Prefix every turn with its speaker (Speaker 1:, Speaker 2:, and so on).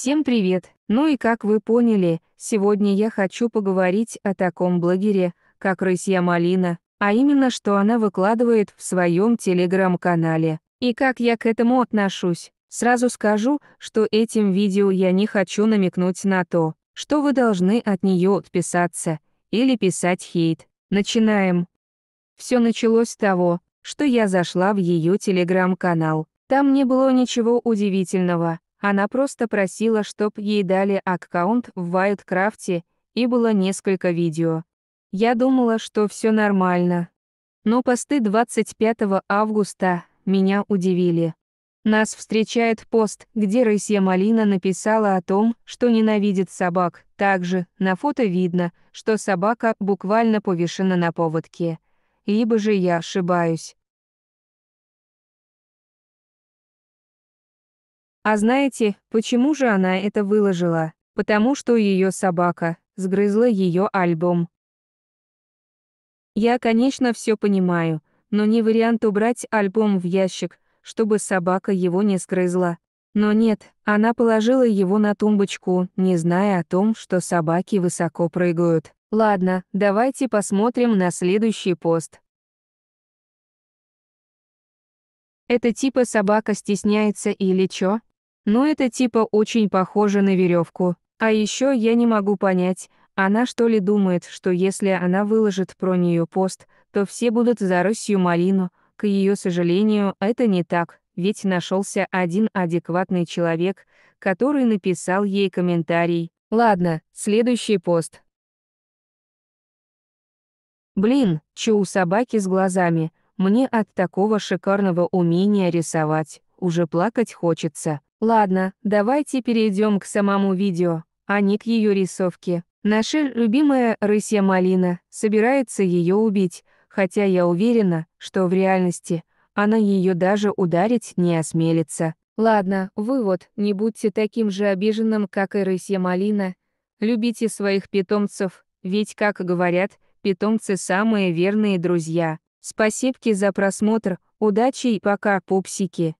Speaker 1: Всем привет! Ну и как вы поняли, сегодня я хочу поговорить о таком блогере, как Рысья Малина, а именно, что она выкладывает в своем телеграм-канале. И как я к этому отношусь? Сразу скажу, что этим видео я не хочу намекнуть на то, что вы должны от нее отписаться или писать хейт. Начинаем. Все началось с того, что я зашла в ее телеграм-канал. Там не было ничего удивительного. Она просто просила, чтоб ей дали аккаунт в Вайткрафте, и было несколько видео. Я думала, что все нормально. Но посты 25 августа меня удивили. Нас встречает пост, где рысья Малина написала о том, что ненавидит собак. Также на фото видно, что собака буквально повешена на поводке. Ибо же я ошибаюсь. А знаете, почему же она это выложила? Потому что ее собака сгрызла ее альбом. Я, конечно, все понимаю, но не вариант убрать альбом в ящик, чтобы собака его не сгрызла. Но нет, она положила его на тумбочку, не зная о том, что собаки высоко прыгают. Ладно, давайте посмотрим на следующий пост. Это типа собака стесняется или чё? Но это типа очень похоже на веревку. А еще я не могу понять, она что ли думает, что если она выложит про нее пост, то все будут за русью Малину? К ее сожалению, это не так, ведь нашелся один адекватный человек, который написал ей комментарий. Ладно, следующий пост. Блин, че у собаки с глазами, мне от такого шикарного умения рисовать, уже плакать хочется. Ладно, давайте перейдем к самому видео, а не к ее рисовке. Наша любимая рысья Малина собирается ее убить, хотя я уверена, что в реальности она ее даже ударить не осмелится. Ладно, вывод, не будьте таким же обиженным, как и рысья Малина. Любите своих питомцев, ведь, как говорят, питомцы самые верные друзья. Спасибки за просмотр, удачи и пока, пупсики.